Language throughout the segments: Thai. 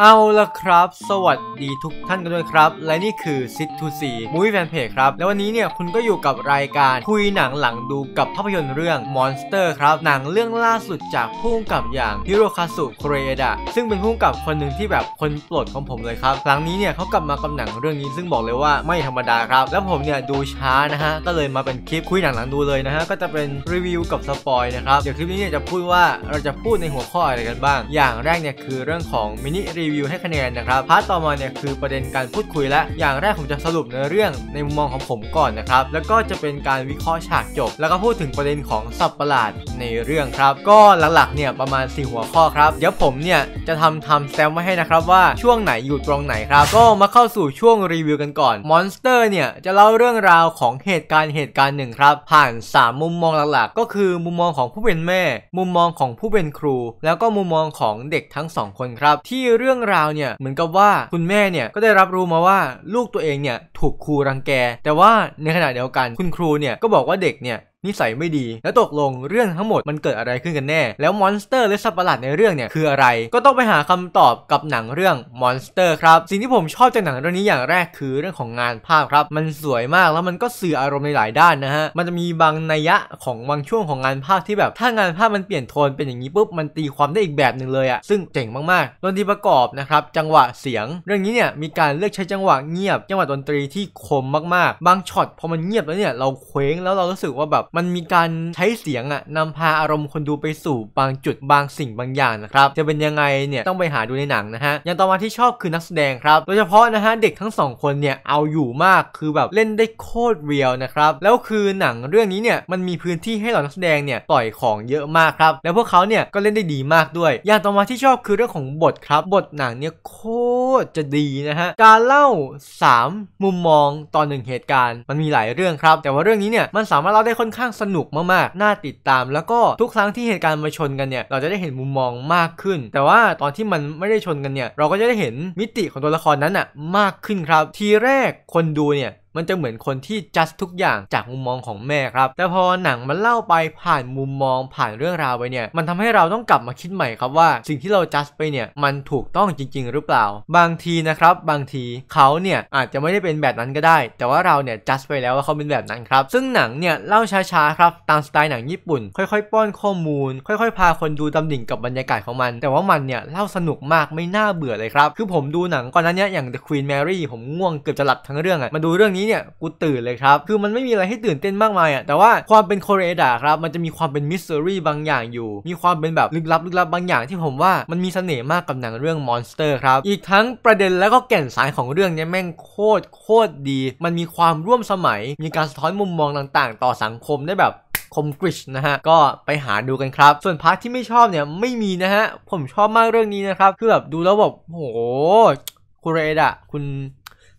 เอาละครับ สวัสดีทุกท่านกันด้วยครับ และนี่คือซิทูซีมูวี่แฟนเพจครับ และวันนี้เนี่ยคุณก็อยู่กับรายการคุยหนังหลังดูกับภาพยนตร์เรื่อง Monster ครับหนังเรื่องล่าสุดจากพุ่งกับอย่างฮิโรคาสุโคเรดะซึ่งเป็นพุ่งกับคนหนึ่งที่แบบคนโปรดของผมเลยครับหลังนี้เนี่ยเขากลับมากำหนังเรื่องนี้ ซึ่งบอกเลยว่าไม่ธรรมดาครับแล้วผมเนี่ยดูช้านะฮะก็เลยมาเป็นคลิปคุยหนังหลังดูเลยนะฮะก็จะเป็นรีวิวกับสปอยนะครับเดี๋ยวคลิปนี้เนี่ยจะพูดว่าเราจะพูดในหัวข้ออะไรกันบ้าง อย่างแรกเนี่ยคือเรื่องของมินิรีรีวิวให้คะแนนนะครับ พาร์ทต่อมาเนี่ยคือประเด็นการพูดคุยและอย่างแรกผมจะสรุปเนื้อเรื่อง ในมุมมองของผมก่อนนะครับ แล้วก็จะเป็นการวิเคราะห์ฉากจบ แล้วก็พูดถึงประเด็นของสับประหลาดในเรื่องครับ ก็หลักๆ เนี่ยประมาณ 4 หัวข้อครับ เดี๋ยวผมเนี่ยจะทำทำแซมไว้ให้นะครับว่าช่วงไหนอยู่ตรงไหนครับ ก็มาเข้าสู่ช่วงรีวิวกันก่อน มอนสเตอร์เนี่ยจะเล่าเรื่องราวของเหตุการณ์เหตุการณ์หนึ่งครับ ผ่าน 3 มุมมองหลักๆ ก็คือมุมมองของผู้เป็นแม่ มุมมองของผู้เป็นครู แล้วก็มุมมองของเด็กทั้ง2คนครับ ที่เรื่องรื่องราวเนี่ยเหมือนกับว่าคุณแม่เนี่ยก็ได้รับรู้มาว่าลูกตัวเองเนี่ยถูกครูรังแก แต่ว่าในขณะเดียวกันคุณครูเนี่ยก็บอกว่าเด็กเนี่ยนิสัยไม่ดี แล้วตกลงเรื่องทั้งหมดมันเกิดอะไรขึ้นกันแน่ แล้วมอนสเตอร์รือสัตว์ประหลาดในเรื่องเนี่ยคืออะไรก็ต้องไปหาคำตอบกับหนังเรื่องมอนสเตอร์ ครับ สิ่งที่ผมชอบจากหนังเรื่องนี้อย่างแรกคือเรื่องของงานภาพครับ มันสวยมากแล้วมันก็สื่ออารมณ์ในหลายด้านนะฮะมันจะมีบางนัยยะของบางช่วงของงานภาพที่แบบถ้างานภาพมันเปลี่ยนโทนเป็นอย่างนี้ปุ๊บ มันตีความได้อีกแบบหนึ่งเลยอะซึ่งเจ๋งมากๆดนตรีประกอบนะครับจังหวะเสียง เรื่องนี้เนี่ยมีการเลือกใช้จังหวะเงียบ จังหวะดนตรีที่คมมากๆบางช็อตพอมันเงียบแล้วเนี่ยเราเคว้งแล้วเรารู้สึกว่าแบบมันมีการใช้เสียงอะนำพาอารมณ์คนดูไปสู่บางจุดบางสิ่งบางอย่างนะครับจะเป็นยังไงเนี่ยต้องไปหาดูในหนังนะฮะอย่างต่อมาที่ชอบคือนักแสดงครับโดยเฉพาะนะฮะเด็กทั้งสองคนเนี่ยเอาอยู่มากคือแบบเล่นได้โคตรเรียลนะครับแล้วคือหนังเรื่องนี้เนี่ยมันมีพื้นที่ให้เหล่านักแสดงเนี่ยปล่อยของเยอะมากครับแล้วพวกเขาเนี่ยก็เล่นได้ดีมากด้วย อย่างต่อมาที่ชอบคือเรื่องของบทครับ บทหนังเนี่ยโคตรจะดีนะฮะการเล่า 3 มุมมองตอนหนึ่งเหตุการณ์มันมีหลายเรื่องครับแต่ว่าเรื่องนี้เนี่ยมันสามารถเล่าได้ค่อนข้างสนุกมากๆ น่าติดตาม แล้วก็ทุกครั้งที่เหตุการณ์มาชนกันเนี่ย เราจะได้เห็นมุมมองมากขึ้น แต่ว่าตอนที่มันไม่ได้ชนกันเนี่ย เราก็จะได้เห็นมิติของตัวละครนั้นอะมากขึ้นครับ ทีแรกคนดูเนี่ยมันจะเหมือนคนที่จัดทุกอย่างจากมุมมองของแม่ครับ แต่พอหนังมันเล่าไปผ่านมุมมองผ่านเรื่องราวไปเนี่ย มันทำให้เราต้องกลับมาคิดใหม่ครับว่า สิ่งที่เราจัดไปเนี่ยมันถูกต้องจริงๆหรือเปล่า บางทีนะครับบางทีเขาเนี่ยอาจจะไม่ได้เป็นแบบนั้นก็ได้ แต่ว่าเราเนี่ยจัดไปแล้วว่าเขาเป็นแบบนั้นครับ ซึ่งหนังเนี่ยเล่าช้าๆครับตามสไตล์หนังญี่ปุ่นค่อย ๆ ป้อนข้อมูล ค่อย ๆพาคนดูตำหนิงกับบรรยากาศของมัน แต่ว่ามันเนี่ยเล่าสนุกมากไม่น่าเบื่อเลยครับคือผมดูหนังก่อนนั้นเนี่ยอย่าง The Queen Mary ผมง่วงเกือบจะหลับทั้งเรื่องอะมาดูเรื่องนี้เนี่ย กูตื่นเลยครับ คือมันไม่มีอะไรให้ตื่นเต้นมากมายอ่ะ แต่ว่าความเป็นโคเรดะครับ มันจะมีความเป็นมิสซิรี่บางอย่างอยู่ มีความเป็นแบบลึกลับลึกลับบางอย่างที่ผมว่ามันมีเสน่ห์มากกับหนังเรื่องมอนสเตอร์ครับ อีกทั้งประเด็นแล้วก็แก่นสารของเรื่องเนี่ยแม่งโคตรโคตรดี มันมีความร่วมสมัย มีการสะท้อนมุมมองต่างๆ ต่อสังคมได้แบบคมกริชนะฮะ ก็ไปหาดูกันครับ ส่วนพาร์ทที่ไม่ชอบเนี่ยไม่มีนะฮะ ผมชอบมากเรื่องนี้นะครับ คือแบบดูแล้วแบบโหคุเรดอะคุณ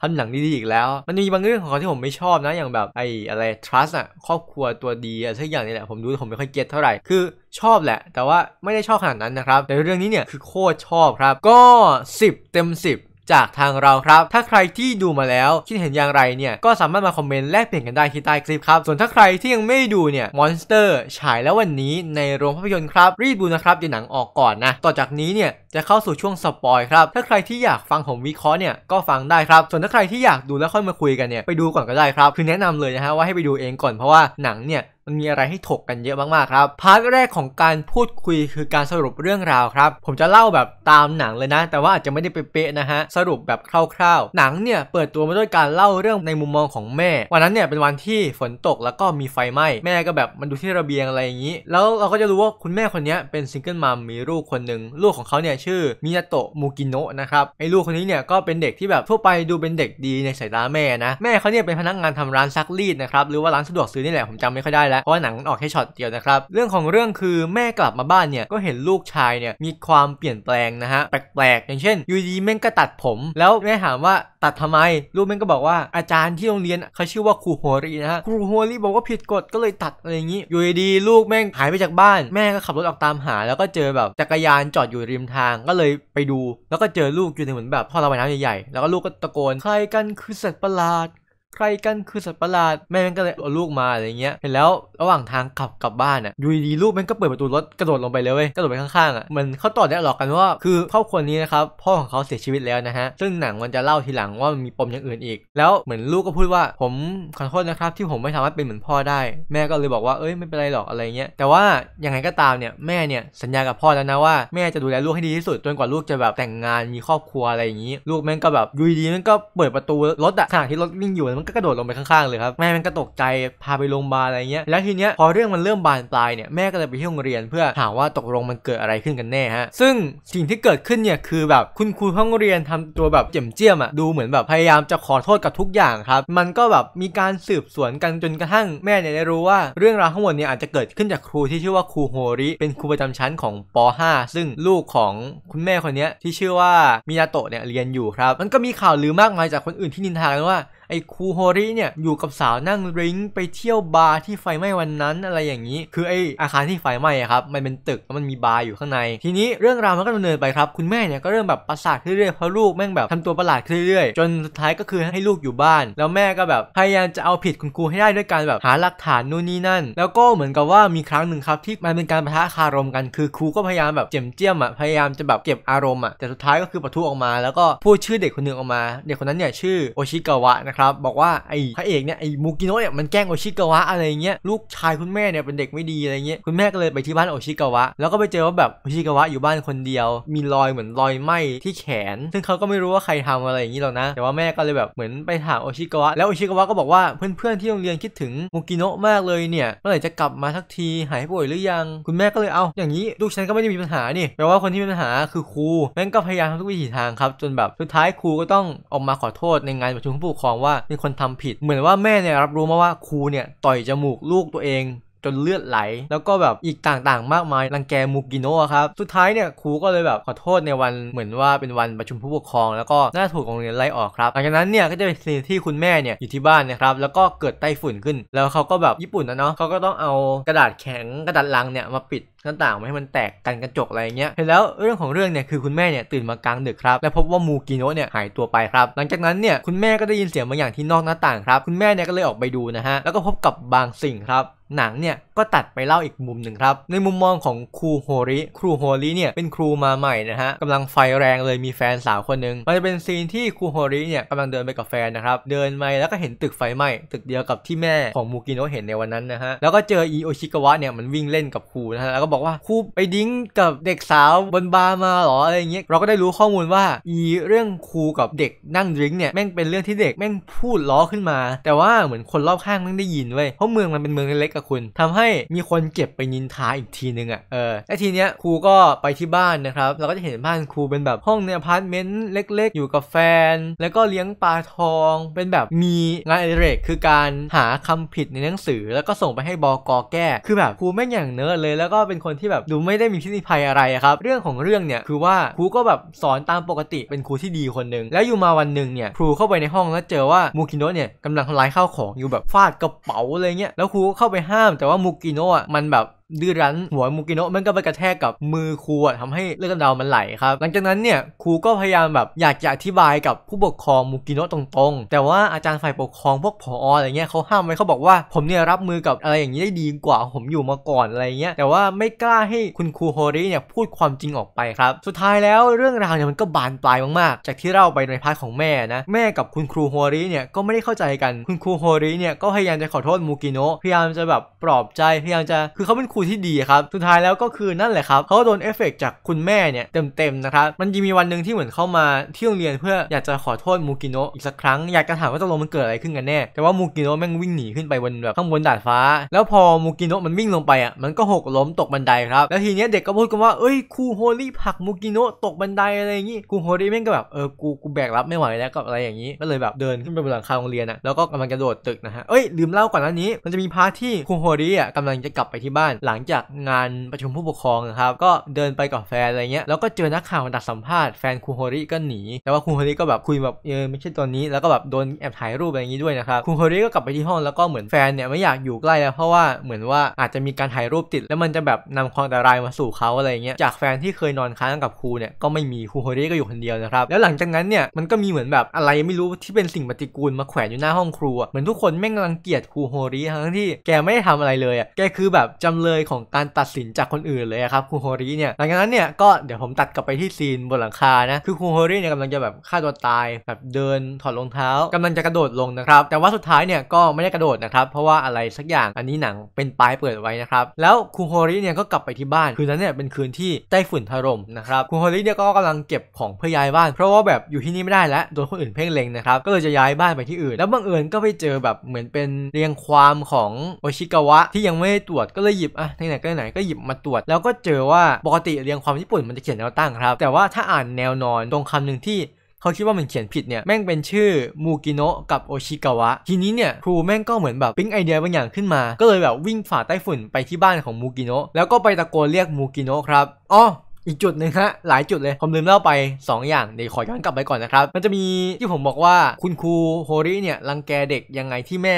ทำหนังดีๆอีกแล้ว มันมีบางเรื่องของเขาที่ผมไม่ชอบนะ อย่างแบบไอ้อะไร trust อะครอบครัวตัวดีอะสักอย่างนี่แหละ ผมดูผมไม่ค่อยเก็ตเท่าไหร่ คือชอบแหละ แต่ว่าไม่ได้ชอบขนาดนั้นนะครับ แต่เรื่องนี้เนี่ยคือโคตรชอบครับ ก็ 10 เต็ม 10จากทางเราครับ ถ้าใครที่ดูมาแล้วคิดเห็นอย่างไรเนี่ยก็สามารถมาคอมเมนต์แลกเปลี่ยนกันได้ที่ใต้คลิปครับส่วนถ้าใครที่ยังไม่ดูเนี่ยมอนสเตอร์ฉายแล้ววันนี้ในโรงภาพยนตร์ครับรีบดูนะครับเดี๋ยวหนังออกก่อนนะต่อจากนี้เนี่ยจะเข้าสู่ช่วงสปอยครับถ้าใครที่อยากฟังผมวิเคราะห์เนี่ยก็ฟังได้ครับ ส่วนถ้าใครที่อยากดูแล้วค่อยมาคุยกันเนี่ยไปดูก่อนก็ได้ครับคือแนะนำเลยนะฮะว่าให้ไปดูเองก่อนเพราะว่าหนังเนี่ยมันมีอะไรให้ถกกันเยอะมากๆครับ พาร์ทแรกของการพูดคุยคือการสรุปเรื่องราวครับ ผมจะเล่าแบบตามหนังเลยนะ แต่ว่าอาจจะไม่ได้เป๊ะๆนะฮะสรุปแบบคร่าวๆ หนังเนี่ยเปิดตัวมาด้วยการเล่าเรื่องในมุมมองของแม่ วันนั้นเนี่ยเป็นวันที่ฝนตกแล้วก็มีไฟไหม้ แม่ก็แบบมันดูที่ระเบียงอะไรอย่างนี้ แล้วเราก็จะรู้ว่าคุณแม่คนนี้เป็นซิงเกิลมัมมีลูกคนหนึ่งลูกของเขาเนี่ยชื่อมิยาโตะมูกิโนะนะครับไอ้ลูกคนนี้เนี่ยก็เป็นเด็กที่แบบทั่วไปดูเป็นเด็กดีในสายตาแม่นะแม่เขาเนี่ยเป็นพนักงานทำร้านซักรีดนะครับหรือว่าร้านสะดวกซื้อนี่แหละผมจำไม่ค่อยได้แล้วแล้วเพราะว่าหนังออกแค่ช็อตเดียวนะครับ เรื่องของเรื่องคือแม่กลับมาบ้านเนี่ยก็เห็นลูกชายเนี่ยมีความเปลี่ยนแปลงนะฮะแปลกๆอย่างเช่นยูดีแม่งก็ตัดผม แล้วแม่ถามว่าตัดทำไม ลูกแม่งก็บอกว่า อาจารย์ที่โรงเรียนเขาชื่อว่าครูโฮรีนะฮะครูโฮรีบอกว่าผิดกฎก็เลยตัดอะไรอย่างนี้ยูดีลูกแม่งหายไปจากบ้าน แม่ก็ขับรถออกตามหา แล้วก็เจอแบบจักรยานจอดอยู่ริมทางก็เลยไปดู แล้วก็เจอลูกอยู่ในเหมือนแบบพ่อระบายน้ำใหญ่ๆแล้วก็ลูกก็ตะโกนใครกันคือสัตว์ประหลาดใครกันคือสัตว์ประหลาด แม่แมงก็เลยเอาลูกมาอะไรเงี้ยเห็นแล้วระหว่างทางขับกลับบ้านอ่ะยูดีลูกแมงก็เปิดประตูรถกระโดดลงไปเลยเว้ยกระโดดไปข้างๆอ่ะมันเขาต่อได้หลอกกันว่าคือครอบครัวนี้นะครับพ่อของเขาเสียชีวิตแล้วนะฮะซึ่งหนังมันจะเล่าทีหลังว่ามันมีปมอย่างอื่นอีก แล้วเหมือนลูกก็พูดว่า ผมขอโทษนะครับที่ผมไม่สามารถเป็นเหมือนพ่อได้ แม่ก็เลยบอกว่าเอ้ยไม่เป็นไรหรอกอะไรเงี้ยแต่ว่ายังไงก็ตามเนี่ยแม่เนี่ยสัญญากับพ่อแล้วนะ ว่าแม่จะดูแลลูกให้ดีที่สุดจนกว่าลูกจะแบบแต่งงานมีครอบครัวอะไรอย่างนี้ ลูกแม่งก็แบบยูดีมันก็เปิดประตูรถอะขณะที่รถวิ่งอยู่มันก็กระโดดลงไปข้างๆเลยครับ แม่มันก็ตกใจ พาไปโรงพยาบาลอะไรเงี้ยแล้วทีเนี้ยพอเรื่องมันเริ่มบานปลายเนี่ยแม่ก็เลยไปที่โรงเรียนเพื่อถามว่าตกลงมันเกิดอะไรขึ้นกันแน่ฮะซึ่งสิ่งที่เกิดขึ้นเนี่ยคือแบบคุณครูห้องเรียนทำตัวแบบเจียมเจียมอะดูเหมือนแบบพยายามจะขอโทษกับทุกอย่างครับมันก็แบบมีการสืบสวนกันจนกระทั่ง แม่เนี่ยได้รู้ว่า เรื่องราวทั้งหมดเนี่ยอาจจะเกิดขึ้นจากครูที่ชื่อว่าครูโฮริ เป็นครูประจำชั้นของป .5 ซึ่งลูกของคุณแม่คนนี้ที่ชื่อว่ามิยาโตะเนี่ยเรียนอยู่ครับ มันก็มีข่าวลือมากมายจากคนอื่นที่นินทากันว่าไอ้คูโฮริเนี่ยอยู่กับสาวนั่งริ้งไปเที่ยวบาร์ที่ไฟไหม้วันนั้นอะไรอย่างนี้คือไอ้อาคารที่ไฟไหม้ครับ มันเป็นตึกแล้วมันมีบาร์อยู่ข้างใน ทีนี้เรื่องราวมันก็ดำเนินไปครับคุณแม่เนี่ยก็เริ่มแบบประสาทเรื่อยๆเพราะลูกแม่งแบบทำตัวประหลาดเรื่อยๆจนสุดท้ายก็คือให้ลูกอยู่บ้าน แล้วแม่ก็แบบพยายามจะเอาผิดคุณครูให้ได้ด้วยการแบบหาหลักฐานนู่นนี่นั่น แล้วก็เหมือนกับว่ามีครั้งหนึ่งครับที่มันเป็นการประทะคารมกันคือครูก็พยายามแบบเจียมเจียมอ่ะพยายามจะแบบเก็บอารมณ์อ่ะแต่สุดท้ายก็คือปะทุออกมา แล้วก็พูดชื่อเด็กคนหนึ่งออกมา เด็กคนนั้นเนี่ยชื่อโอชิกาวะนะครับบอกว่าไอ้พระเอกเนี่ยไอ้มูกิโนะเนี่ยมันแกล้งโอชิกาวะอะไรเงี้ยลูกชายคุณแม่เนี่ยเป็นเด็กไม่ดีอะไรเงี้ยคุณแม่ก็เลยไปที่บ้านโอชิกาวะ แล้วก็ไปเจอว่าแบบโอชิกาวะอยู่บ้านคนเดียว มีรอยเหมือนรอยไหม้ที่แขน ซึ่งเขาก็ไม่รู้ว่าใครทำอะไรอย่างนี้หรอกนะแต่ว่าแม่ก็เลยแบบเหมือนไปถามโอชิกาวะ แล้วโอชิกาวะก็บอกว่าเพื่อนๆที่โรงเรียนคิดถึงมูกิโนะมากเลยเนี่ยเมื่อไหร่จะกลับมาทักทีหายป่วยหรือยัง คุณแม่ก็เลยเอา อย่างนี้ลูกฉันก็ไม่ได้มีปัญหานี่แปลว่าคนที่มีปัญหาคือครูแม่งก็พยายามทุกวิถีทางครับ จนแบบสุดท้ายครูก็ต้องออกมาขอโทษในงานประชุมผู้ปกครองวว่ามีคนทำผิดเหมือนว่าแม่เนี่ยรับรู้มาว่าครูเนี่ยต่อยจมูกลูกตัวเองจนเลือดไหล แล้วก็แบบอีกต่างๆ มากมายรังแกมูกิโนะครับ สุดท้ายเนี่ยครูก็เลยแบบขอโทษในวันเหมือนว่าเป็นวันประชุมผู้ปกครอง แล้วก็น่าถูกโรงเรียนไล่ออกครับ หลังจากนั้นเนี่ยก็จะเป็นซีนที่คุณแม่เนี่ยอยู่ที่บ้านนะครับ แล้วก็เกิดไต้ฝุ่นขึ้น แล้วเขาก็แบบญี่ปุ่นนะเนาะเขาก็ต้องเอากระดาษแข็งกระดาษลังเนี่ยมาปิดหน้าต่างไม่ให้มันแตกกันกระจกอะไรเงี้ย เห็นแล้วเรื่องของเรื่องเนี่ยคือคุณแม่เนี่ยตื่นมากลางดึกครับและพบว่ามูกิโนะเนี่ยหายตัวไปครับ หลังจากนั้นเนี่ยคุณแม่ก็ได้ยินเสียงบางอย่างที่นอกหน้าต่างครับ คุณแม่เนี่ยก็เลยออกไปดูนะฮะแล้วก็พบกับบางสิ่งครับหนังเนี่ยก็ตัดไปเล่าอีกมุมหนึ่งครับ ในมุมมองของครูโฮริครูโฮริเนี่ยเป็นครูมาใหม่นะฮะกำลังไฟแรงเลยมีแฟนสาวคนหนึ่งมันจะเป็นซีนที่ครูโฮริเนี่ยกำลังเดินไปกับแฟนนะครับ เดินไปแล้วก็เห็นตึกไฟไหม้ตึกเดียวกับที่แม่ของมูกิโนะเห็นในวันนั้นนะฮะแล้วก็เจออีโอชิกาวะเนี่ยมันวิ่งเล่นกับครูนะฮะแล้วก็บอกว่าครูไปดิ้งกับเด็กสาวบนบาร์มาหรออะไรเงี้ยเราก็ได้รู้ข้อมูลว่า อีเรื่องครูกับเด็กนั่งดิ้งเนี่ยแม่งเป็นเรื่องที่เด็กแม่งพูดล้อขึ้นมา แต่ว่าเหมือนคนรอบข้างแม่งได้ยินเว้ยเพราะเมืองมันเป็นเมืองเล็กๆกับคุณทำใหมีคนเก็บไปนินทาอีกทีนึงอะ่ะ เออไอทีเนี้ยครูก็ไปที่บ้านนะครับ เราก็จะเห็นบ้านครูเป็นแบบห้องในอพาร์ตเมนต์เล็ก ๆ อยู่กับแฟน แล้วก็เลี้ยงปลาทอง เป็นแบบมีงานอดิเรกคือการหาคำผิดในหนังสือ แล้วก็ส่งไปให้บอกอแก้ คือแบบครูไม่อย่างเนร์ดเลย แล้วก็เป็นคนที่แบบดูไม่ได้มีพิธิภัยอะไรครับ เรื่องของเรื่องเนี่ยคือว่าครูก็แบบสอนตามปกติเป็นครูที่ดีคนหนึ่ง แล้วอยู่มาวันหนึ่งเนี่ยครูเข้าไปในห้องแล้วเจอว่ามูคินโนะเนี่ยกำลังทำลายข้าวของอยู่แบบฟาดกระเป๋าอะไรเงี้ยแล้วครูก็เข้าไปห้ามแต่ว่ามูกิโนะมันแบบดื้อรั้น หัวมูกิโนะมันก็ไปกระแทกกับมือครูทำให้เลือดกำเดามันไหลครับ หลังจากนั้นเนี่ยครูก็พยายามแบบอยากจะอธิบายกับผู้ปกครองมูกิโนะตรงๆ แต่ว่าอาจารย์ฝ่ายปกครองพวกผออะไรเงี้ยเขาห้ามไว้เขาบอกว่า ผมเนี่ยรับมือกับอะไรอย่างนี้ได้ดีกว่าผมอยู่มาก่อนอะไรเงี้ยแต่ว่าไม่กล้าให้คุณครูโฮริเนี่ยพูดความจริงออกไปครับสุดท้ายแล้วเรื่องราวเนี่ยมันก็บานปลายมากๆจากที่เล่าไปในพาร์ทของแม่นะแม่กับคุณครูโฮริเนี่ยก็ไม่ได้เข้าใจกันคุณครูโฮริเนี่ยก็พยายามจะขอโทษมูกิโนะพยายามจะแบบปลอบใจพยายามจะคือเขาเป็นครูที่ดีครับ สุดท้ายแล้วก็คือนั่นแหละครับ เขาโดนเอฟเฟกจากคุณแม่เนี่ยเต็มๆนะครับ มันยังมีวันหนึ่งที่เหมือนเข้ามาที่โรงเรียนเพื่ออยากจะขอโทษมูกิโนะอีกสักครั้ง อยากจะถามว่าตกลงมันเกิดอะไรขึ้นกันแน่ แต่ว่ามูกิโนะแม่งวิ่งหนีขึ้นไปบนแบบข้างบนดาดฟ้า แล้วพอมูกิโนะมันวิ่งลงไปอ่ะ มันก็หกล้มตกบันไดครับ แล้วทีเนี้ยเด็กก็พูดกันว่า เอ้ยครูโฮลี่ผักมูกิโนะตกบันไดอะไรอย่างงี้ครูโฮลี่แม่งก็แบบเออกูกูแบกรับไม่ไหวแล้วกับอะไรอย่างงี้ก็เลยแบบเดินขึ้นไปบนหลังคาโรงเรียนอ่ะแล้วก็กำลังจะโดดตึกนะฮะเอ้ยลืมเล่าก่อน้านี้มันจะมีพาร์ทที่ครูโฮลี่อ่ะกำลังจะกลับไปที่บ้านหลังจากงานประชุมผู้ปกครองครับก็เดินไปกับแฟนอะไรเงี้ยแล้วก็เจอนักข่าวดักสัมภาษณ์แฟนคุโฮริก็หนี แต่ว่าคุโฮริก็แบบคุยแบบเออไม่ใช่ตอนนี้แล้วก็แบบโดนแอบถ่ายรูปอะไรเงี้ด้วยนะครับคุโฮริก็กลับไปที่ห้อง แล้วก็เหมือนแฟนเนี่ยไม่อยากอยู่ใกล้แล้วเพราะว่าเหมือนว่าอาจจะมีการถ่ายรูปติด แล้วมันจะแบบนำความอันตรายมาสู่เขาอะไรเงี้ยจากแฟนที่เคยนอนค้างกับครูเนี่ยก็ไม่มีครูโฮริก็อยู่คนเดียวนะครับแล้วหลังจากนั้นเนี่ยมันก็มีเหมือนแบบอะไรไม่รู้ที่เป็นสิ่งปฏิกูลมาแขวนอยู่หน้าห้องครูเหมือนทุกคนแม่งรังเกียจครูโฮริทั้งที่แกไม่ได้ทำอะไรเลยอ่ะแกคือแบบจำเลยยของการตัดสินจากคนอื่นเลยครับคุโฮริเนี่ยหลังจากนั้นเนี่ยก็เดี๋ยวผมตัดกลับไปที่ซีนบนหลังคานะคือคุโฮริเนี่ยกำลังจะแบบฆ่าตัวตายแบบเดินถอดรองเท้า กำลังจะกระโดดลงนะครับ แต่ว่าสุดท้ายเนี่ยก็ไม่ได้กระโดดนะครับ เพราะว่าอะไรสักอย่างอันนี้หนังเป็นปลายเปิดไว้นะครับ แล้วคุโฮริเนี่ยก็กลับไปที่บ้านคืนนั้นเนี่ยเป็นคืนที่ไต้ฝุ่นถล่มนะครับคุโฮริเนี่ยก็กำลังเก็บของเพื่อย้ายบ้าน เพราะว่าแบบอยู่ที่นี่ไม่ได้แล้ว โดนคนอื่นเพ่งเล็งนะครับก็เลยจะย้ายบ้านไปที่อื่นแล้วบังเอิญก็ไปเจอแบบเหมือนเป็นเรียงความของโอชิกาวะ ที่ยังไม่ตรวจก็เลยหยิบอาไหนก็ไหนก็หยิบมาตรวจแล้วก็เจอว่าปกติเรียงความญี่ปุ่นมันจะเขียนแนวตั้งครับ แต่ว่าถ้าอ่านแนวนอนตรงคำนึงที่เขาคิดว่ามันเขียนผิดเนี่ย แม่งเป็นชื่อมูกิโนะกับโอชิกาวะทีนี้เนี่ยครูแม่งก็เหมือนแบบปิ๊งไอเดียบางอย่างขึ้นมา ก็เลยแบบวิ่งฝ่าใต้ฝุ่นไปที่บ้านของมูกิโนะแล้วก็ไปตะโกนเรียกมูกิโนะครับอ๋ออีกจุดหนึ่งฮะหลายจุดเลยผมลืมเล่าไป 2 อย่างเดี๋ยวขอย้อนกลับไปก่อนนะครับมันจะมีที่ผมบอกว่าคุณครูโฮริเนี่ยรังแกเด็กยังไงที่แม่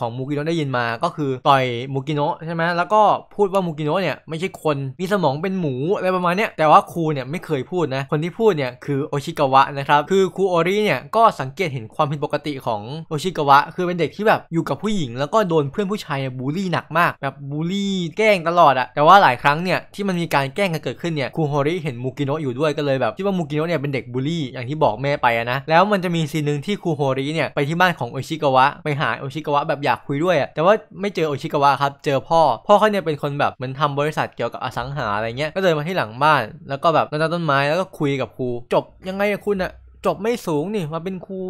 ของมูกิโนะได้ยินมาก็คือต่อยมูกิโนะใช่ไหมแล้วก็พูดว่ามูกิโนะเนี่ย ไม่ใช่คน มีสมองเป็นหมูอะไรประมาณเนี้ยแต่ว่าครูเนี่ย ไม่เคยพูดนะ คนที่พูดเนี่ย คือโอชิกาวะนะครับ คือครูโอริเนี่ย ก็สังเกตเห็นความผิดปกติของโอชิกาวะคือเป็นเด็กที่แบบอยู่กับผู้หญิง แล้วก็โดนเพื่อนผู้ชายบูลลี่หนักมาก แบบบูลลี่แกล้งตลอดอะแต่ว่าหลายครั้งเนี่ยที่มันมีการแกล้งกันเกิดขึ้นเนี่ยครูโอริเห็นมูกิโนะอยู่ด้วยก็เลยแบบคิดว่ามูกิโนเนี่ยเป็นเด็กบูลลี่อย่างที่บอกแม่ไปนะแล้วมันจะมีซีนหนึ่งที่ครูโฮริเนี่ยไปที่บ้านของโอชิกาวะไปหาโอชิกาวะแบบอยอยากคุยด้วยอะแต่ว่าไม่เจอโอชิกาวะครับ เจอพ่อ พ่อเขาเนี่ยเป็นคนแบบ เหมือนทำบริษัทเกี่ยวกับอสังหาอะไรเงี้ย ก็เดินมาที่หลังบ้าน แล้วก็แบบรดน้ำต้นไม้ แล้วก็คุยกับครู จบยังไงอะคุณอะจบไม่สูงนี่ มาเป็นครู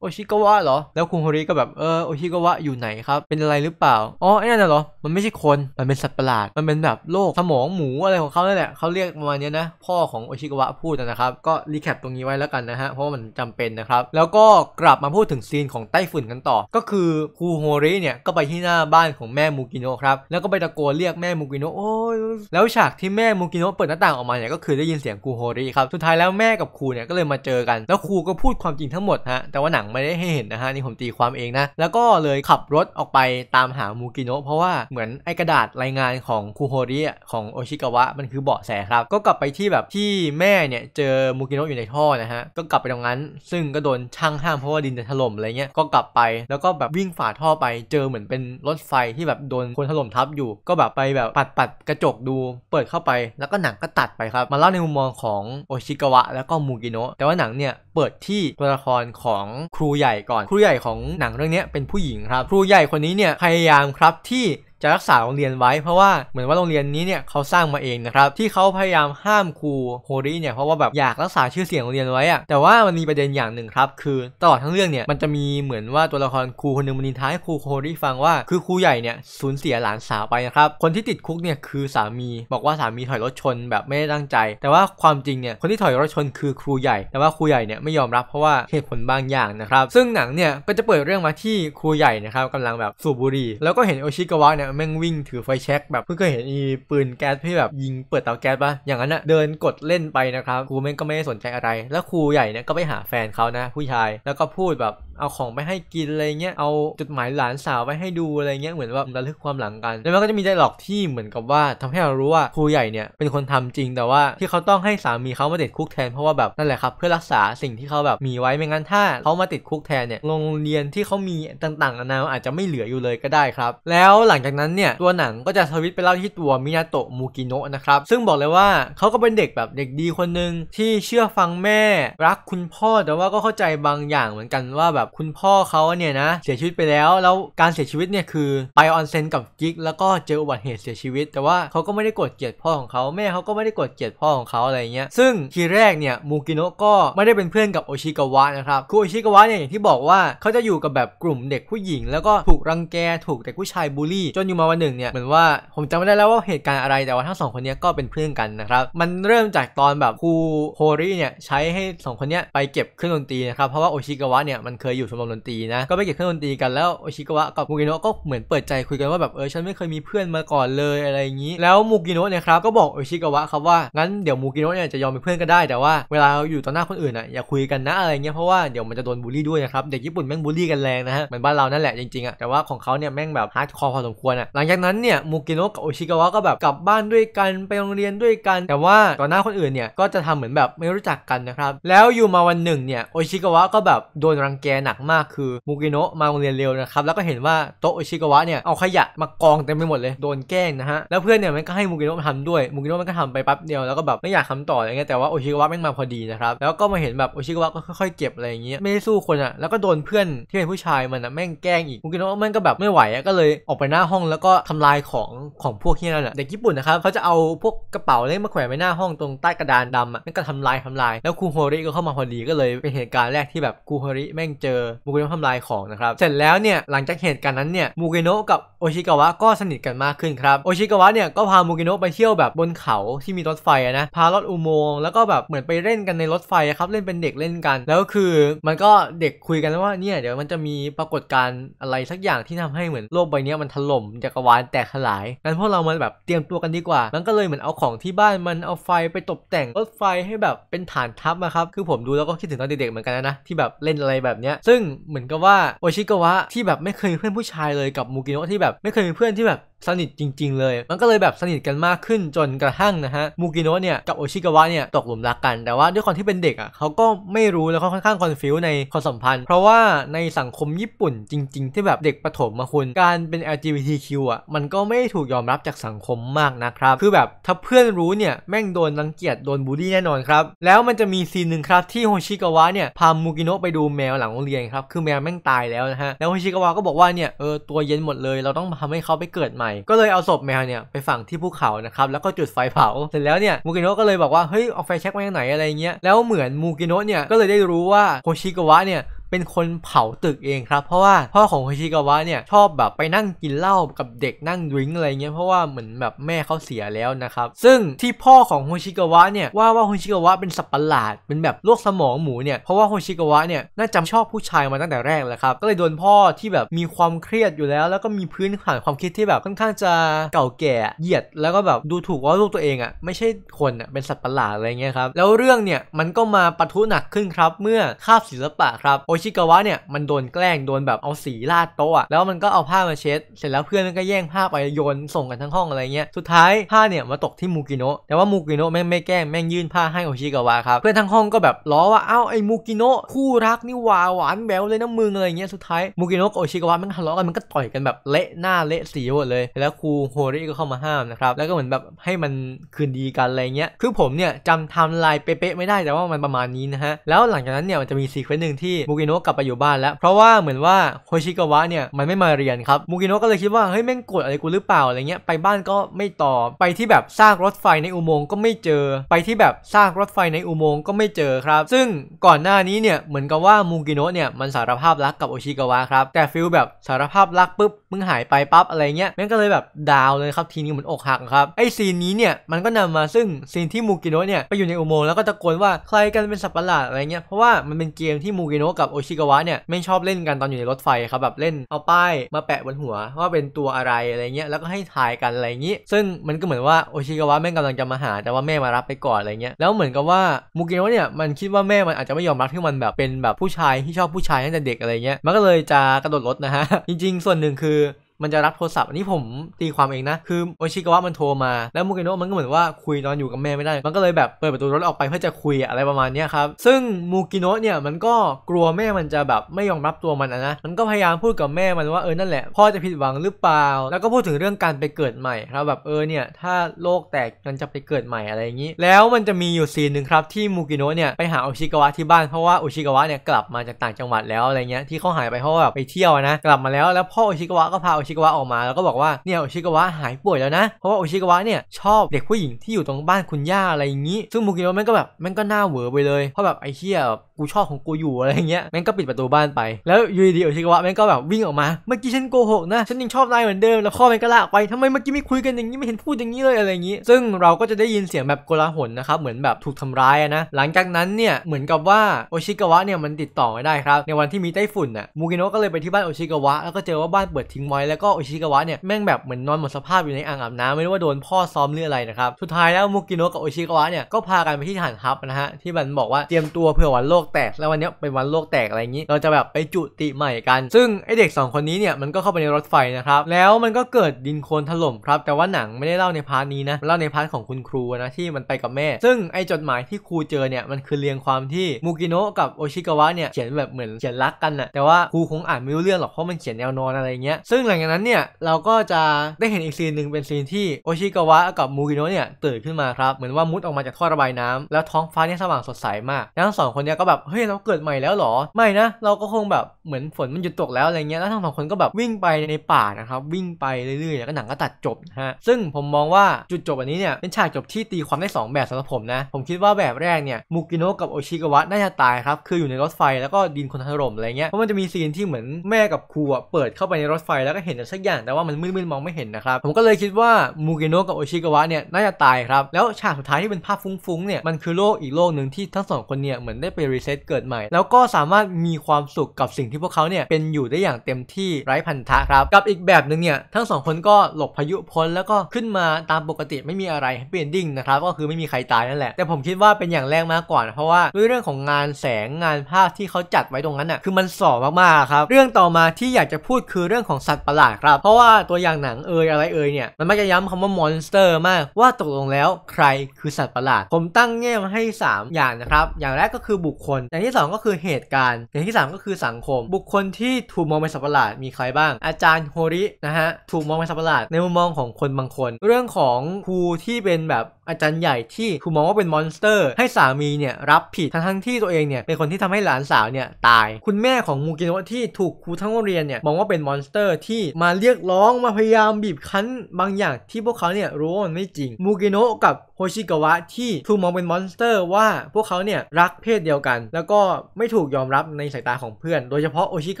โอชิกาวะเหรอ แล้วคุณโฮริก็แบบเออโอชิกาวะอยู่ไหนครับ เป็นอะไรหรือเปล่า อ๋อไอ้นั่นน่ะเหรอ มันไม่ใช่คน มันเป็นสัตว์ประหลาด มันเป็นแบบโรคสมองหมูอะไรของเขาเนี่ยแหละเขาเรียกประมาณนี้นะ พ่อของโอชิกาวะพูดนะครับ ก็รีแคปตรงนี้ไว้แล้วกันนะฮะ เพราะมันจำเป็นนะครับ แล้วก็กลับมาพูดถึงซีนของไต้ฝุ่นกันต่อ ก็คือคุงโฮริเนี่ยก็ไปที่หน้าบ้านของแม่มูกิโนะครับ แล้วก็ไปตะโกนเรียกแม่มูกิโนะโอ้ย แล้วฉากที่แม่มูกิโนะเปิดหน้าต่างออกมาเนี่ยก็คือได้ยินเสียงคุงโริครับสุดท้ายแล้วแม่กับครูเนี่ยก็เลยมาเจอกัน แล้วครูก็พูดความจริงทั้งหมดฮะแต่ว่าหนังไม่ได้ให้เห็นนะฮะ นี่ผมตีความเองนะ แล้วก็เลยขับรถออกไปตามหามูกิโนะเพราะว่าเหมือนไอกระดาษรายงานของคูโฮริของโอชิกาวะมันคือเบาะแสครับ ก็กลับไปที่แบบที่แม่เนี่ย เจอมูกิโนะอยู่ในท่อนะฮะ ก็กลับไปตรงนั้น ซึ่งก็โดนช่างห้ามเพราะว่าดินจะถล่มอะไรเงี้ยก็กลับไปแล้วก็แบบวิ่งฝ่าท่อไป เจอเหมือนเป็นรถไฟที่แบบโดนคนถล่มทับอยู่ ก็แบบไปแบบปัดปัดกระจกดู เปิดเข้าไปแล้วก็หนังก็ตัดไปครับมาเล่าในมุมมองของโอชิกาวะ แล้วก็มูกิโนะแต่ว่าหนังเนี่ยเปิดที่ตัวละครของคูรูใหญ่ก่อน ครูใหญ่ของหนังเรื่องนี้เป็นผู้หญิงครับ ครูใหญ่คนนี้เนี่ยพยายามครับที่จะรักษาโรงเรียนไว้เพราะว่าเหมือนว่าโรงเรียนนี้เนี่ยเขาสร้างมาเองนะครับที่เขาพยายามห้ามครูโฮรี่เนี่ยเพราะว่าแบบอยากรักษาชื่อเสียงโรงเรียนไว้อะแต่ว่ามันมีประเด็นอย่างหนึ่งครับคือตลอดทั้งเรื่องเนี่ยมันจะมีเหมือนว่าตัวละครครูคนหนึ่งมันนินทาให้ครูโฮรี่ฟังว่าคือครูใหญ่เนี่ยสูญเสียหลานสาวไปนะครับคนที่ติดคุกเนี่ยคือสามีบอกว่าสามีถอยรถชนแบบไม่ได้ตั้งใจ แต่ว่าความจริงเนี่ยคนที่ถอยรถชนคือครูใหญ่ แต่ว่าครูใหญ่เนี่ยไม่ยอมรับเพราะว่าเหตุผลบางอย่างนะครับ ซึ่งหนังเนี่ยก็จะเปิดเรื่องมาที่ครูใหญ่นะครับกำลังแบบสูบบุหรี่แล้วก็เห็นโอชิกาวะเนี่ยนี่ยแม่งวิ่งถือไฟแช็กแบบเพิ่งเคยเห็นอีปืนแก๊สที่แบบยิงเปิดเตาแก๊สปะอย่างนั้นอะเดินกดเล่นไปนะครับครูแม่งก็ไม่ได้สนใจอะไร แล้วครูใหญ่เนี่ยก็ไปหาแฟนเขานะผู้ชาย แล้วก็พูดแบบเอาของไปให้กินอะไรเงี้ย เอาจดหมายหลานสาวไปให้ดูอะไรเงี้ย เหมือนว่าระลึกความหลังกัน แล้วมันก็จะมีไดลอกที่เหมือนกับว่าทำให้เรารู้ว่าครูใหญ่เนี่ยเป็นคนทำจริง แต่ว่าที่เขาต้องให้สามีเขามาติดคุกแทนเพราะว่าแบบนั่นแหละครับเพื่อรักษาสิ่งที่เขาแบบมีไว้ ไม่งั้นถ้าเขามาติดคุกแทนเนี่ยโรงเรียนที่เขามีต่างๆอนาอาจจะไม่เหลืออยู่เลยก็ได้ครับ แล้วหลังจากนั้นเนี่ยตัวหนังก็จะสวิตไปเล่าที่ตัวมินาโตะมูกิโนะนะครับ ซึ่งบอกเลยว่าเขาก็เป็นเด็กแบบเด็กดีคนหนึ่งที่เชื่อฟังแม่รักคุณพ่อแต่ว่าก็เข้าใจบางอย่างเหมือนกันว่าแบบบบคุณพ่อเขาเนี่ยนะเสียชีวิตไปแล้วแล้วการเสียชีวิตเนี่ยคือไปออนเซนกับกิ๊กแล้วก็เจออุบัติเหตุเสียชีวิตแต่ว่าเขาก็ไม่ได้โกรธเกลียดพ่อของเขาแม่เขาก็ไม่ได้โกรธเกลียดพ่อของเขาอะไรเงี้ยซึ่งทีแรกเนี่ยมูกิโนะก็ไม่ได้เป็นเพื่อนกับโอชิกาวะนะครับคือโอชิกาวะเนี่ยอย่างที่บอกว่าเขาจะอยู่กับแบบกลุ่มเด็กผู้หญิง แล้วก็ถูกรังแกถูกแต่ผู้ชายบูลลี่ จนอยู่มาวันหนึ่งเนี่ยเหมือนว่าผมจำไม่ได้แล้วว่าเหตุการณ์อะไรแต่ว่าทั้งสองคนนี้ก็เป็นเพื่อนกันนะครับมันเริ่มจากตอนแบบครูโฮริเนี่ยใช้ให้งคนนี้ไปเก็บเครื่องดนตรีนะครับเพราะว่าโอชิกาวะเนี่ยมันเคยยอยู่ชมรมดนตรีนะ ก็ไปเก็บเครื่องดนตรีกันแล้วโอชิกะวะกับมูกิโนะก็เหมือนเปิดใจคุยกันว่าแบบเออฉันไม่เคยมีเพื่อนมาก่อนเลยอะไรอย่างนี้ แล้วมูกิโนะเนี่ยครับก็บอกโอชิกะวะครับว่า งั้นเดี๋ยวมูกิโนะเนี่ยจะยอมเป็นเพื่อนก็ได้แต่ว่าเวลาเราอยู่ต่อหน้าคนอื่นอ่ะอย่าคุยกันนะอะไรเงี้ยเพราะว่าเดี๋ยวมันจะโดนบูลลี่ด้วยนะครับเด็กญี่ปุ่นแม่งบูลลี่กันแรงนะฮะเหมือนบ้านเรานั่นแหละจริงๆอ่ะแต่ว่าของเขาเนี่ยแม่งแบบฮาร์ดคอร์พอสมควรอ่ะหลังจากนั้นเนี่ยมูกิโนะกับโอชิกวะก็แบบกลับบ้านด้วยกันไปโรงเรียนด้วยกันแต่ว่าต่อหน้าคนอื่นเนี่ยก็จะทำเหมือนแบบไม่รู้จักกันนะครับแล้วอยู่มาวันหนึ่งเนี่ยโอชิกวะก็แบบโดนรังแกหนักมากคือมูกิโนะมาโรงเรียนเร็วนะครับแล้วก็เห็นว่าโตอิชิกาวะเนี่ยเอาขยะมากองเต็มไปหมดเลยโดนแกล้งนะฮะแล้วเพื่อนเนี่ยมันก็ให้มูกิโนะทำด้วยมูกิโนะมันก็ทำไปแป๊บเดียวแล้วก็แบบไม่อยากทำต่ออะไรเงี้ยแต่ว่าโอชิกาวะแม่งมาพอดีนะครับแล้วก็มาเห็นแบบโอชิกาวะก็ค่อยๆเก็บอะไรอย่างเงี้ยไม่ได้สู้คนอ่ะแล้วก็โดนเพื่อนที่เป็นผู้ชายมันอ่ะแม่งแกล้งอีกมูกิโนะมันก็แบบไม่ไหวอ่ะก็เลยออกไปหน้าห้องแล้วก็ทำลายของของพวกที่นั่นอ่ะเด็กญี่ปุ่นนะครับเขาจะเอาพวกกระเป๋าเล่มาแขวนไว้หน้าห้องตรงใต้กระดานดำอ่ะนั่นก็ทำลายทำลายแล้วครูโฮริก็เข้ามาพอดีก็เลยเป็นเหตุการณ์แรกที่แบบครูโฮริแม่งเจออมูเกโนะทำลายของนะครับเสร็จแล้วเนี่ยหลังจากเหตุการณ์นั้นเนี่ยมูเกโนะกับโอชิกาวะก็สนิทกันมากขึ้นครับโอชิกาวะเนี่ยก็พามูเกโนะไปเที่ยวแบบบนเขาที่มีรถไฟนะพารถอุโมงค์แล้วก็แบบเหมือนไปเล่นกันในรถไฟครับเล่นเป็นเด็กเล่นกัน แล้วคือมันก็เด็กคุยกันว่าเนี่ยเดี๋ยวมันจะมีปรากฏการณ์อะไรสักอย่างที่ทำให้เหมือนโลกใบนี้มันถล่มจักรวาลแตกขลายงั้นพวกเรามันแบบเตรียมตัวกันดีกว่า มันก็เลยเหมือนเอาของที่บ้านมันเอาไฟไปตกแต่งรถไฟให้แบบเป็นฐานทัพนะครับคือผมดูแล้วก็คิดถึงตอนเด็กๆเหมือนกันนะที่แบบเล่นอะไรแบบเนี้ยซึ่งเหมือนกับว่าโอชิกาวะที่แบบไม่เคยมีเพื่อนผู้ชายเลยกับมูกิโนะที่แบบไม่เคยมีเพื่อนที่แบบสนิทจริง ๆ เลย มันก็เลยแบบสนิทกันมากขึ้นจนกระทั่งนะฮะมูกิโนะเนี่ยกับโอชิกาวะเนี่ยตกหลุมรักกัน แต่ว่าด้วยความที่เป็นเด็กอ่ะเขาก็ไม่รู้แล้วก็ค่อนข้างคอนฟิวในความสัมพันธ์ เพราะว่าในสังคมญี่ปุ่นจริง ๆ ที่แบบเด็กประถมมาคุณ การเป็น LGBTQ อ่ะมันก็ไม่ถูกยอมรับจากสังคมมากนะครับ คือแบบถ้าเพื่อนรู้เนี่ยแม่งโดนรังเกียจโดนบูลลี่แน่นอนครับ แล้วมันจะมีซีนหนึ่งครับที่โอชิกาวะเนี่ยพามูกิโนะไปดูแมวหลังโรงเรียนครับ คือแมวแม่งตายแล้วนะฮะ แล้วโอชิกาวะก็บอกว่าเนี่ยเออตัวเย็นหมดเลยเราต้องทำให้เขาไปเกิดใหม่ก็เลยเอาศพแมวเนี่ย ไปฝังที่ภูเขานะครับ แล้วก็จุดไฟเผา เสร็จแล้วเนี่ย มูกิโนะก็เลยบอกว่า เฮ้ยเอาไฟแช็กมาจากไหนอะไรเงี้ย แล้วเหมือนมูกิโนะเนี่ย ก็เลยได้รู้ว่าโคชิกาวะเนี่ยเป็นคนเผาตึกเองครับเพราะว่าพ่อของโฮชิกาวะเนี่ยชอบแบบไปนั่งกินเหล้ากับเด็กนั่งดื่มอะไรเงี้ยเพราะว่าเหมือนแบบแม่เขาเสียแล้วนะครับซึ่งที่พ่อของโฮชิกาวะเนี่ยว่าว่าโฮชิกาวะเป็นสับประหลาดเป็นแบบโรคสมองหมูเนี่ยเพราะว่าโฮชิกาวะเนี่ยน่าจะชอบผู้ชายมาตั้งแต่แรกแล้วครับ ก็เลยโดนพ่อที่แบบมีความเครียดอยู่แล้ว แล้วก็มีพื้นฐานความคิดที่แบบค่อนข้างจะเก่าแก่เหยียดแล้วก็แบบดูถูกว่าลูกตัวเองอะ่ะไม่ใช่คนอะ่ะเป็นสัตว์ประหลาดอะไรเงี้ยครับแล้วเรื่องเนี่ยมันก็มาปะทุหนักขึ้นครับเมื่อคาบศิลปะครับโอชิกาวะเนี่ยมันโดนแกล้ง โดนแบบเอาสีราดโต๊ะแล้วมันก็เอาผ้ามาเช็ด เสร็จแล้วเพื่อนมันก็แย่งผ้าไปโยนส่งกันทั้งห้องอะไรเงี้ยสุดท้าย ผ้าเนี่ยมาตกที่มูกิโนะแต่ว่ามูกิโนะแม่งไม่แกล้ง แม่งยื่นผ้าให้โอชิกาวะครับเพื่อนทั้งห้องก็แบบล้อว่า เอ้าไอ้มูกิโนะคู่รักนี่หวาหวานแบวเลยนะมึง อะไรเงี้ยสุดท้ายมูกิโนะโอชิกาวะมันทะเลาะกันมันก็ต่อยกันแบบเละหน้าเละสีหมดเลยแล้วครูโฮริก็เข้ามาห้ามนะครับแล้วก็เหมือนแบบให้มันคืนดีกันอะไรเงี้ยคือผมเนี่ยจำไทม์ไลน์เป๊ะๆไม่ได้แต่ว่ามันประมาณนี้นะฮะแล้วหลังจากนั้นเนี่ยมันจะมีซีเควนต์หนึ่งที่มูกิโนนกลับไปอยู่บ้านแล้วเพราะว่าเหมือนว่าโคชิกาวะเนี่ยมันไม่มาเรียนครับมูกิโนะก็เลยคิดว่าเฮ้ยแม่งกดอะไรกูหรือเปล่าอะไรเงี้ยไปบ้านก็ไม่ตอบไปที่แบบซากรถไฟในอุโมงค์ก็ไม่เจอ ไปที่แบบซากรถไฟในอุโมงค์ก็ไม่เจอครับ ซึ่งก่อนหน้านี้เนี่ยเหมือนกับว่ามูกิโนะเนี่ยมันสารภาพรักกับโอชิกาวะครับแต่ฟิลแบบสารภาพรักปุ๊บมึงหายไปปั๊บอะไรเงี้ยแม่งก็เลยแบบดาวเลยครับทีนี้เหมือนอกหักครับ ไอซีนนี้เนี่ยมันก็นำมาซึ่งซีนที่มูกิโนะเนี่ยไปอยู่ในอุโมงค์แล้วก็ตะโกนว่าใครกันเป็นสัตว์ประหลาดอะไรเงี้ยเพราะว่ามันเป็นเกมที่มูกิโนะกับโชิกาวะเนี่ยไม่ชอบเล่นกันตอนอยู่ในรถไฟครับแบบเล่นเอาป้ายมาแปะบนหัว ว่าเป็นตัวอะไรอะไรเงี้ยแล้วก็ให้ถ่ายกันอะไรเงี้ยซึ่งมันก็เหมือนว่าโอชิกาวะแม่งกำลังจะมาหาแต่ว่าแม่มารับไปก่อนอะไรเงี้ยแล้วเหมือนกับว่ามูกิโนะเนี่ยมันคิดว่าแม่มันอาจจะไม่ยอมรับที่มันแบบเป็นแบบผู้ชายที่ชอบผู้ชายตั้งแต่เด็กอะไรเงี้ยมันก็เลยจะกระโดดรถนะฮะจริง ๆส่วนหนึ่งคือมันจะรับโทรศัพท์ อันนี้ผมตีความเองนะ คือโอชิกาวะมันโทรมาแล้วมุกิโนะมันก็เหมือนว่าคุยนอนอยู่กับแม่ไม่ได้ มันก็เลยแบบเปิดประตูรถออกไปเพื่อจะคุยอะไรประมาณนี้ครับ ซึ่งมูกิโนะเนี่ยมันก็กลัวแม่มันจะแบบไม่ยอมรับตัวมันนะมันก็พยายามพูดกับแม่มันว่า เออนั่นแหละ พ่อจะผิดหวังหรือเปล่าแล้วก็พูดถึงเรื่องการไปเกิดใหม่ ครับแบบเออเนี่ยถ้าโลกแตกมันจะไปเกิดใหม่อะไรอย่างนี้แล้วมันจะมีอยู่ซีนหนึ่งครับที่มูกิโนะเนี่ยไปหาโอชิกาวะที่บ้านเพราะว่าโอชิกาวะเนี่ยกลับมาจากต่างจังหวัดแล้วอะไรเงี้ยที่เขาหายไปเพราะแบบไปเที่ยวนะกลับมาแล้วแล้วพ่อโอชิกาวะก็พาโชิกาวะ ออกมา แล้วก็บอกว่าเนี่ยโอชิกาวะ หายป่วยแล้วนะ เพราะว่าโอชิกาวะเนี่ยชอบเด็กผู้หญิงที่อยู่ตรงบ้านคุณย่าอะไรอย่างนี้ ซึ่งมุกิโนะมันก็แบบมันก็น่าเหวอไปเลย เพราะแบบ ไอ้เหี้ยกูชอบของกูอยู่อะไรเงี้ยแม่งก็ปิดประตูบ้านไปแล้วยูดีโอชิกวะแม่งก็แบบวิ่งออกมา เมื่อกี้ฉันโกหกนะ ฉันยังชอบนายเหมือนเดิม แล้วพ่อแม่งก็ลากไปทำไมเมื่อกี้ไม่คุยกันอย่างนี้ ไม่เห็นพูดอย่างนี้เลยอะไรอย่างนี้ ซึ่งเราก็จะได้ยินเสียงแบบโกลาหลนะครับ เหมือนแบบถูกทำร้ายนะหลังจากนั้นเนี่ยเหมือนกับว่าโอชิกวะเนี่ยมันติดต่อไม่ได้ครับ ในวันที่มีไต้ฝุ่นน่ะมูกิโนะก็เลยไปที่บ้านโอชิกวะแล้วก็เจอว่าบ้านเปิดทิ้งไว้แล้วก็โอชิกวะเนี่ยแม่งแบบเหมือนนอนหมดสภาพอยู่ในอ่างอาบน้ำไม่รู้ว่าโดนพ่อซ้อมหรืออะไรนะครับสุดท้ายแล้วมูกิโนะกับโอชิกวะเนี่ยก็พากันไปที่ฐานทัพนะฮะที่มันบอกว่าเตรียมตัวเผื่อวันโลกกแตกแล้ววันนี้เป็นวันโลกแตกอะไรอย่างนี้เราจะแบบไปจุติใหม่กัน ซึ่งไอเด็ก2 คนนี้เนี่ยมันก็เข้าไปในรถไฟนะครับ แล้วมันก็เกิดดินโคลนถล่มครับ แต่ว่าหนังไม่ได้เล่าในพาร์ทนี้นะเล่าในพาร์ทของคุณครูนะที่มันไปกับแม่ ซึ่งไอจดหมายที่ครูเจอเนี่ยมันคือเรียงความที่มูกิโนะกับโอชิกาวะเนี่ยเขียนแบบเหมือนเขียนรักกันนะแต่ว่าครูคงอ่านไม่รู้เรื่องหรอกเพราะมันเขียนแนวนอนอะไรเงี้ยซึ่งหลังจากนั้นเนี่ยเราก็จะได้เห็นอีกซีนหนึ่งเป็นซีนที่โอชิกาวะกับมูกิโนะเนี่ยตื่นขึ้นมาครับเหมือนว่ามุดออกมาจากท่อระบายน้ำแล้วท้องฟ้าเนี่ยสว่างสดใสมาก ทั้งสอง คนเนี่ยก็แบบบบเฮ้ย เราเกิดใหม่แล้วหรอ ไม่นะ เราก็คงแบบเหมือนฝนมันหยุดตกแล้วอะไรเงี้ยแล้วทั้งสองคนก็แบบวิ่งไปในป่านะครับ วิ่งไปเรื่อยๆ แล้วก็หนังก็ตัดจบฮะซึ่งผมมองว่าจุดจบอันนี้เนี่ย เป็นฉากจบที่ตีความได้2แบบสำหรับผมนะ ผมคิดว่าแบบแรกเนี่ยมูกิโนะกับโอชิกาวะน่าจะตายครับ คืออยู่ในรถไฟแล้วก็ดินคนถล่มอะไรเงี้ยเพราะมันจะมีซีนที่เหมือนแม่กับครูเปิดเข้าไปในรถไฟแล้วก็เห็นสักอย่างแต่ว่ามันมืดๆมองไม่เห็นนะครับผมก็เลยคิดว่ามูกิโนะกับโอชิกาวะเนี่ยน่าจะตายครับแล้วฉากสุดท้ายที่เป็นภาพฟุ้งๆเนี่ยมันคือโลกอีกโลกหนึ่งที่ทั้งสองคนเนี่ยเหมือนได้ไปรีเซตเกิดใหม่ แล้วก็สามารถมีความสุขกับสิ่งที่พวกเขาเนี่ยเป็นอยู่ได้อย่างเต็มที่ไร้พันธะครับ กับอีกแบบหนึ่งเนี่ยทั้งสองคนก็หลบพายุพ้นแล้วก็ขึ้นมาตามปกติไม่มีอะไรเปลี่ยนดิ้งนะครับก็คือไม่มีใครตายนั่นแหละ แต่ผมคิดว่าเป็นอย่างแรกมากก่อนเพราะว่าด้วยเรื่องของงานแสงงานภาพที่เขาจัดไว้ตรงนั้นอ่ะคือมันสอบมากๆครับ เรื่องต่อมาที่อยากจะพูดคือเรื่องของสัตว์ประหลาดครับ เพราะว่าตัวอย่างหนังเอ่ยอะไรเอ่ยเนี่ยมันมักจะย้ำคำว่ามอนสเตอร์ มากว่าตกลงแล้วใครคือสัตว์ประหลาด ผมตั้งแง่มาให้ 3 อย่างนะครับ อย่างแรกก็คือบุคคลอย่างที่2ก็คือเหตุการณ์อย่างที่ 3 ก็คือสังคม บุคคลที่ถูกมองเป็นสัตว์ประหลาดมีใครบ้าง อาจารย์โฮรินะฮะถูกมองเป็นสัตว์ประหลาด ในมุมมองของคนบางคน เรื่องของครูที่เป็นแบบอาจารย์ใหญ่ ที่ถูกมองว่าเป็นมอนสเตอร์ ให้สามีเนี่ยรับผิด ทั้งที่ตัวเองเนี่ยเป็นคนที่ทำให้หลานสาวเนี่ยตายคุณแม่ของมูกิโนะที่ถูกครูทั้งโรงเรียนเนี่ยมองว่าเป็นมอนสเตอร์ที่มาเรียกร้องมาพยายามบีบคั้นบางอย่างที่พวกเขาเนี่ยรู้ว่ามันไม่จริงมูกิโนะกับโฮชิกาวะที่ถูกมองเป็นมอนสเตอร์ว่าพวกเขาเนี่ยรักเพศเดียวกัน แล้วก็ไม่ถูกยอมรับในสายตาของเพื่อน โดยเฉพาะโอชิก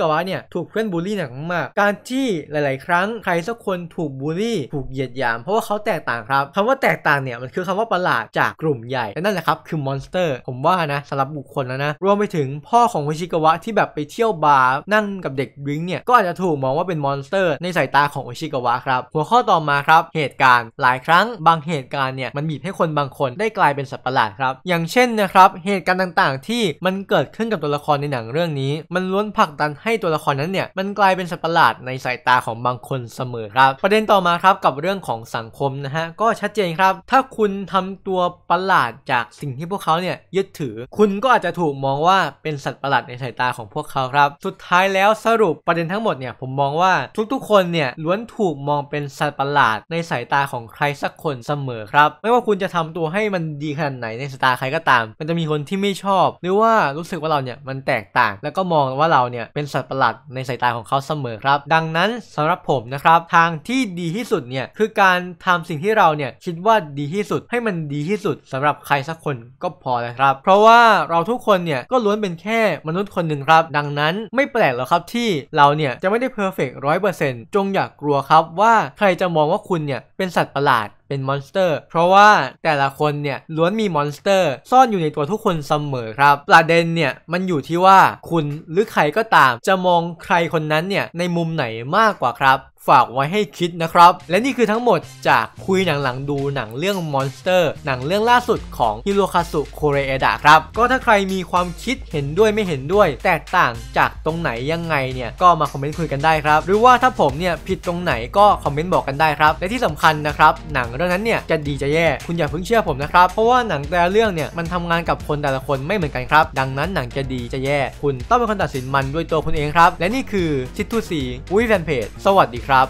าวะเนี่ยถูกเพื่อนบูลลี่หนักมากการที่หลาย ๆ ครั้งใครสักคนถูกบูลลี่ถูกเหยียดหยามเพราะว่าเขาแตกต่างครับ คำว่าแตกต่างเนี่ยมันคือคำว่าประหลาดจากกลุ่มใหญ่และนั่นแหละครับคือมอนสเตอร์ ผมว่านะสำหรับบุคคลแล้วนะ รวมไปถึงพ่อของโฮชิกาวะที่แบบไปเที่ยวบาร์นั่งกับเด็กดิ้งเนี่ย ก็อาจจะถูกมองว่าเป็นมอนสเตอร์ในสายตาของโอชิกาวะครับ หัวข้อต่อมาครับเหตุการณ์หลายครั้งบางเหตุการณ์เนี่ย มันบีบให้คนบางคนได้กลายเป็นสัตว์ประหลาดครับ อย่างเช่นนะครับเหตุการณ์ต่างๆ ที่มันเกิดขึ้นกับตัวละครในหนังเรื่องนี้ มันล้วนผลักดันให้ตัวละครนั้นเนี่ยมันกลายเป็นสัตว์ประหลาดในสายตาของบางคนเสมอครับ ประเด็นต่อมาครับกับเรื่องของสังคมนะฮะก็ชัดเจนครับถ้าคุคุณทำตัวประหลาดจากสิ่งที่พวกเขาเนี่ยยึดถือ คุณก็อาจจะถูกมองว่าเป็นสัตว์ประหลาดในสายตาของพวกเขาครับ สุดท้ายแล้วสรุปประเด็นทั้งหมดเนี่ยผมมองว่าทุก ๆ คนเนี่ยล้วนถูกมองเป็นสัตว์ประหลาดในสายตาของใครสักคนเสมอครับ ไม่ว่าคุณจะทำตัวให้มันดีขนาดไหนในสายตาใครก็ตาม มันจะมีคนที่ไม่ชอบ หรือว่ารู้สึกว่าเราเนี่ยมันแตกต่าง แล้วก็มองว่าเราเนี่ยเป็นสัตว์ประหลาดในสายตาของเขาเสมอครับ ดังนั้นสำหรับผมนะครับทางที่ดีที่สุดเนี่ยคือการทำสิ่งที่เราเนี่ยคิดว่าดีที่สุดุดให้มันดีที่สุดสำหรับใครสักคนก็พอนะครับ เพราะว่าเราทุกคนเนี่ยก็ล้วนเป็นแค่มนุษย์คนหนึ่งครับ ดังนั้นไม่แปลกหรอกครับที่เราเนี่ยจะไม่ได้เพอร์เฟกต์ร้อยเปอร์เซนต์จงอย่ากกลัวครับว่าใครจะมองว่าคุณเนี่ยเป็นสัตว์ประหลาดเป็นมอนสเตอร์ เพราะว่าแต่ละคนเนี่ยล้วนมีมอนสเตอร์ ซ่อนอยู่ในตัวทุกคนเสมอครับ ประเด็นเนี่ยมันอยู่ที่ว่าคุณหรือใครก็ตาม จะมองใครคนนั้นเนี่ยในมุมไหนมากกว่าครับฝากไว้ให้คิดนะครับ และนี่คือทั้งหมดจากคุยหนังหลังดูหนังเรื่องมอนสเตอร์ หนังเรื่องล่าสุดของฮิโรคาสุโคเรเอดะครับ ก็ถ้าใครมีความคิดเห็นด้วยไม่เห็นด้วย แตกต่างจากตรงไหนยังไงเนี่ยก็มาคอมเมนต์คุยกันได้ครับหรือว่าถ้าผมเนี่ยผิดตรงไหนก็คอมเมนต์บอกกันได้ครับและที่สำคัญนะครับหนังดังนั้นเนี่ยจะดี จะแย่ คุณอย่าเพิ่งเชื่อผมนะครับเพราะว่าหนังแต่ละเรื่องเนี่ยมันทำงานกับคนแต่ละคนไม่เหมือนกันครับ ดังนั้น หนังจะดีจะแย่ คุณต้องเป็นคนตัดสินมันด้วยตัวคุณเองครับและนี่คือชิดทูสีอุ้ยแฟนเพจสวัสดีครับ